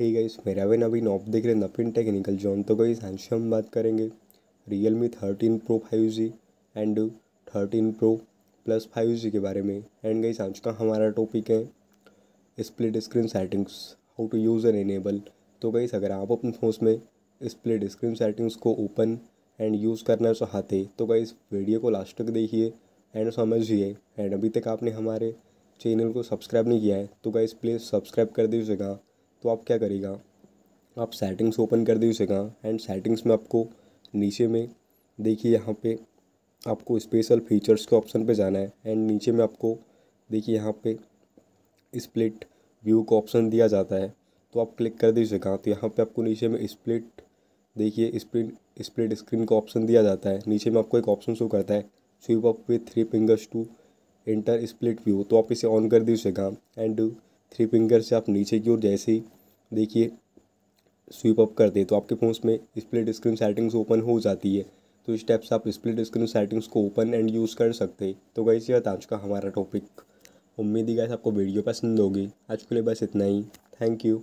hey guys मेरा वे नवीन knob देख रहे हैं नपिन टेक्निकल जोन तो गई आज हम बात करेंगे Realme thirteen pro five G and thirteen pro plus five G के बारे में एंड गई आज का हमारा टॉपिक है split screen settings how to use and enable तो गई अगर आप अपने फोन में स्प्लिट स्क्रीन सेटिंग्स को ओपन एंड यूज़ करना चाहते तो गई इस वीडियो को लास्ट तक देखिए एंड समझिए एंड अभी तक आपने हमारे चैनल को सब्सक्राइब नहीं किया है तो गाइस प्लीज़ सब्सक्राइब कर दीजिएगा तो आप क्या करेगा आप सेटिंग्स ओपन कर दीजिएगा एंड सेटिंग्स में आपको नीचे में देखिए यहाँ पे आपको स्पेशल फीचर्स के ऑप्शन पे जाना है एंड नीचे में आपको देखिए यहाँ पे स्प्लिट व्यू का ऑप्शन दिया जाता है तो आप क्लिक कर कहाँ तो यहाँ पे आपको नीचे में स्प्लिट देखिए स्प्लिट स्प्लिट स्क्रीन का ऑप्शन दिया जाता है नीचे में आपको एक ऑप्शन शो करता है swipe up with three fingers to enter split view तो आप इसे ऑन कर कहाँ एंड थ्री फिंगर से आप नीचे की ओर जैसे ही देखिए स्वीप अप करते हैं तो आपके फ़ोन में स्प्लिट स्क्रीन सेटिंग्स ओपन हो जाती है तो इस टाइप से आप स्प्लिट स्क्रीन सेटिंग्स को ओपन एंड यूज़ कर सकते हैं तो गाइस ये आज का हमारा टॉपिक उम्मीद ही गाइस आपको वीडियो पसंद होगी आज के लिए बस इतना ही थैंक यू